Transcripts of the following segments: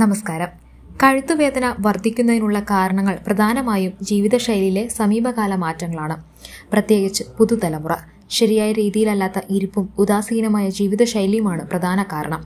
നമസ്കാരം കഴുത്തുവേദന വർദ്ധിക്കുന്നതിനുള്ള കാരണങ്ങൾ പ്രധാനമായും ജീവിതശൈലിയിലെ സമീപകാല മാറ്റങ്ങളാണ് പ്രത്യേകിച്ച് പുതുതലമുറ ശരിയായ രീതിയിലല്ലാത്ത ഇരിപ്പും ഉദാസീനമായ ജീവിതശൈലിയുമാണ് പ്രധാന കാരണം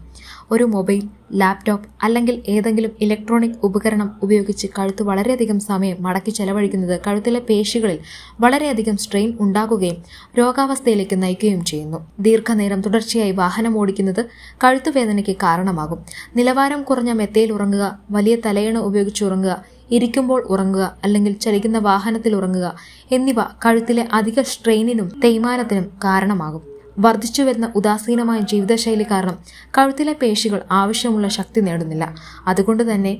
ഒരു മൊബൈൽ ലാപ്ടോപ്പ് അല്ലെങ്കിൽ ഏതെങ്കിലും ഇലക്ട്രോണിക് ഉപകരണം ഉപയോഗിച്ച് കഴുത്ത് വളരെയധികം സമയം മടക്കി ചെലവഴിക്കുന്നത് കഴുത്തിലെ പേശികളിൽ വളരെയധികം സ്ട്രെയിൻ ഉണ്ടാകുകയും രോഗാവസ്ഥയിലേക്ക് നയിക്കുകയും ചെയ്യുന്നു ദീർഘനേരം തുടർച്ചയായി വാഹനം ഓടിക്കുന്നത് കഴുത്തുവേദനയ്ക്ക് കാരണമാകും നിലവാരം കുറഞ്ഞ മെത്തയിൽ ഉറങ്ങുക വലിയ തലയണ ഉപയോഗിച്ച് ഉറങ്ങുക ഇരിക്കുമ്പോൾ ഉറങ്ങുക അല്ലെങ്കിൽ ചലിക്കുന്ന വാഹനത്തിൽ ഉറങ്ങുക എന്നിവ കഴുത്തിലെ അധിക സ്ട്രെയിനിനും തേയ്മാനത്തിനും കാരണമാകും വർദ്ധിച്ചു വരുന്ന ഉദാസീനമായ ജീവിതശൈലി കാരണം കഴുത്തിലെ പേശികൾ ആവശ്യമുള്ള ശക്തി നേടുന്നില്ല അതുകൊണ്ട് തന്നെ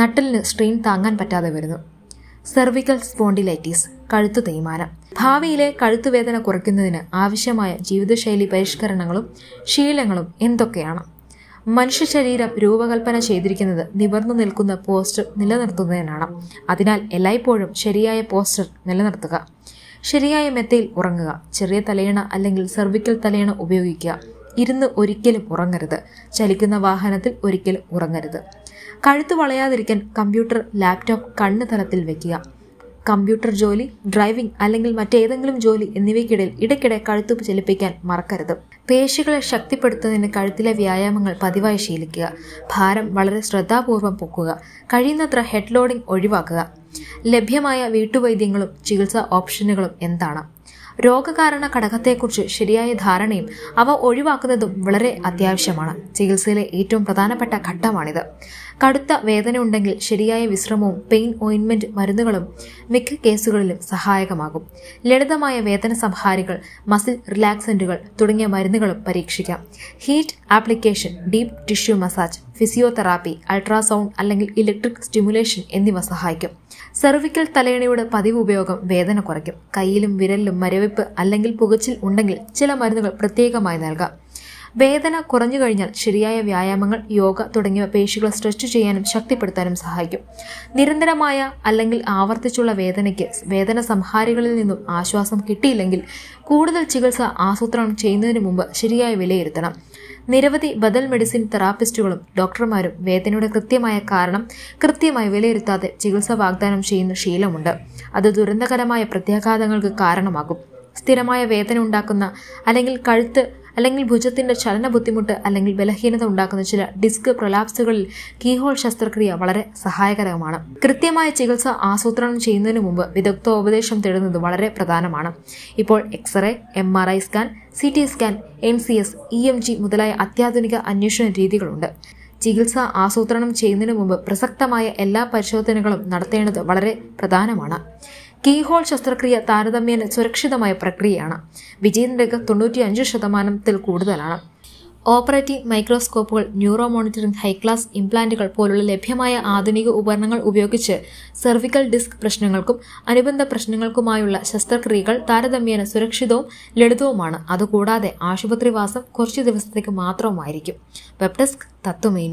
നട്ടലിന് സ്ട്രെയിൻ താങ്ങാൻ പറ്റാതെ വരുന്നു സെർവിക്കൽ സ്പോണ്ടിലൈറ്റീസ് കഴുത്തു തേയ്മാനം ഭാവിയിലെ കഴുത്തുവേദന കുറയ്ക്കുന്നതിന് ആവശ്യമായ ജീവിതശൈലി പരിഷ്കരണങ്ങളും ശീലങ്ങളും എന്തൊക്കെയാണ് മനുഷ്യ ശരീരം രൂപകൽപ്പന ചെയ്തിരിക്കുന്നത് നിവർന്നു നിൽക്കുന്ന പോസ്റ്റർ നിലനിർത്തുന്നതിനാണ് അതിനാൽ എല്ലായ്പ്പോഴും ശരിയായ പോസ്റ്റർ നിലനിർത്തുക ശരിയായ മെത്തയിൽ ഉറങ്ങുക ചെറിയ തലയണ അല്ലെങ്കിൽ സെർവിക്കൽ തലയണ ഉപയോഗിക്കുക ഇരുന്ന് ഒരിക്കലും ഉറങ്ങരുത് ചലിക്കുന്ന വാഹനത്തിൽ ഒരിക്കലും ഉറങ്ങരുത് കഴുത്ത് വളയാതിരിക്കാൻ കമ്പ്യൂട്ടർ ലാപ്ടോപ്പ് കണ്ണ് തലത്തിൽ വെക്കുക കമ്പ്യൂട്ടർ ജോലി ഡ്രൈവിംഗ് അല്ലെങ്കിൽ മറ്റേതെങ്കിലും ജോലി എന്നിവയ്ക്കിടയിൽ ഇടയ്ക്കിടെ കഴുത്തുപ്പ് ചലിപ്പിക്കാൻ മറക്കരുത് പേശികളെ ശക്തിപ്പെടുത്തുന്നതിന് കഴുത്തിലെ വ്യായാമങ്ങൾ പതിവായി ശീലിക്കുക ഭാരം വളരെ ശ്രദ്ധാപൂർവം പൊക്കുക കഴിയുന്നത്ര ഹെഡ് ലോഡിംഗ് ഒഴിവാക്കുക ലഭ്യമായ വീട്ടുവൈദ്യങ്ങളും ചികിത്സാ ഓപ്ഷനുകളും എന്താണ് രോഗകാരണ ഘടകത്തെക്കുറിച്ച് ശരിയായ ധാരണയും അവ ഒഴിവാക്കുന്നതും വളരെ അത്യാവശ്യമാണ് ചികിത്സയിലെ ഏറ്റവും പ്രധാനപ്പെട്ട ഘട്ടമാണിത് കടുത്ത വേദന ഉണ്ടെങ്കിൽ ശരിയായ വിശ്രമവും പെയിൻ ഓയിൻമെന്റ് മരുന്നുകളും മിക്ക കേസുകളിലും സഹായകമാകും ലളിതമായ വേദന സംഹാരികൾ മസിൽ റിലാക്സന്റുകൾ തുടങ്ങിയ മരുന്നുകളും പരീക്ഷിക്കാം heat application deep tissue massage physiotherapy ultrasound അല്ലെങ്കിൽ ഇലക്ട്രിക് സ്റ്റിമുലേഷൻ എന്നിവ സഹായിക്കും സെർവിക്കൽ തലയണയുടെ പതിവ് ഉപയോഗം വേദന കുറയ്ക്കും കയ്യിലും വിരലിലും മരവിപ്പ് അല്ലെങ്കിൽ പുകച്ചിൽ ഉണ്ടെങ്കിൽ ചില മരുന്നുകൾ പ്രത്യേകമായി നൽകാം വേദന കുറഞ്ഞു കഴിഞ്ഞാൽ ശരിയായ വ്യായാമങ്ങൾ യോഗ തുടങ്ങിയ പേശികൾ സ്ട്രെച്ച് ചെയ്യാനും ശക്തിപ്പെടുത്താനും സഹായിക്കും നിരന്തരമായ അല്ലെങ്കിൽ ആവർത്തിച്ചുള്ള വേദനയ്ക്ക് വേദന സംഹാരികളിൽ നിന്നും ആശ്വാസം കിട്ടിയില്ലെങ്കിൽ കൂടുതൽ ചികിത്സ ആസൂത്രണം ചെയ്യുന്നതിന് മുമ്പ് ശരിയായ വിലയിരുത്തണം നിരവധി ബദൽ മെഡിസിൻ തെറാപ്പിസ്റ്റുകളും ഡോക്ടർമാരും വേദനയുടെ കൃത്യമായ കാരണം കൃത്യമായി വിലയിരുത്താതെ ചികിത്സ വാഗ്ദാനം ചെയ്യുന്ന ശീലമുണ്ട് അത് ദുരന്തകരമായ പ്രത്യാഘാതങ്ങൾക്ക് കാരണമാകും സ്ഥിരമായ വേദന ഉണ്ടാക്കുന്ന അല്ലെങ്കിൽ കഴുത്ത് അല്ലെങ്കിൽ ഭുജത്തിന്റെ ചലന ബുദ്ധിമുട്ട് അല്ലെങ്കിൽ ബലഹീനത ഉണ്ടാക്കുന്ന ചില ഡിസ്ക് പ്രൊലാപ്സുകളിൽ കീഹോൾ ശസ്ത്രക്രിയ വളരെ സഹായകരമാണ് കൃത്യമായ ചികിത്സ ആസൂത്രണം ചെയ്യുന്നതിന് മുമ്പ് വിദഗ്ധ ഉപദേശം തേടുന്നത് വളരെ പ്രധാനമാണ് ഇപ്പോൾ x-ray M R I scan C T scan M C S E M G മുതലായ അത്യാധുനിക അന്വേഷണ രീതികളുണ്ട് ചികിത്സ ആസൂത്രണം ചെയ്യുന്നതിന് മുമ്പ് പ്രസക്തമായ എല്ലാ പരിശോധനകളും നടത്തേണ്ടത് വളരെ പ്രധാനമാണ് കീഹോൾ ശസ്ത്രക്രിയ താരതമ്യേന സുരക്ഷിതമായ പ്രക്രിയയാണ് വിജയനിരക്ക് തൊണ്ണൂറ്റി അഞ്ച് ശതമാനത്തിൽ കൂടുതലാണ് ഓപ്പറേറ്റീവ് മൈക്രോസ്കോപ്പുകൾ ന്യൂറോ മോണിറ്ററിംഗ് ഹൈക്ലാസ് ഇംപ്ലാന്റുകൾ പോലുള്ള ലഭ്യമായ ആധുനിക ഉപകരണങ്ങൾ ഉപയോഗിച്ച് സെർവിക്കൽ ഡിസ്ക് പ്രശ്നങ്ങൾക്കും അനുബന്ധ പ്രശ്നങ്ങൾക്കുമായുള്ള ശസ്ത്രക്രിയകൾ താരതമ്യേന സുരക്ഷിതവും ലളിതവുമാണ് അതുകൂടാതെ ആശുപത്രിവാസം കുറച്ചു ദിവസത്തേക്ക് മാത്രവുമായിരിക്കും വെബ് ഡെസ്ക് തത്വമീ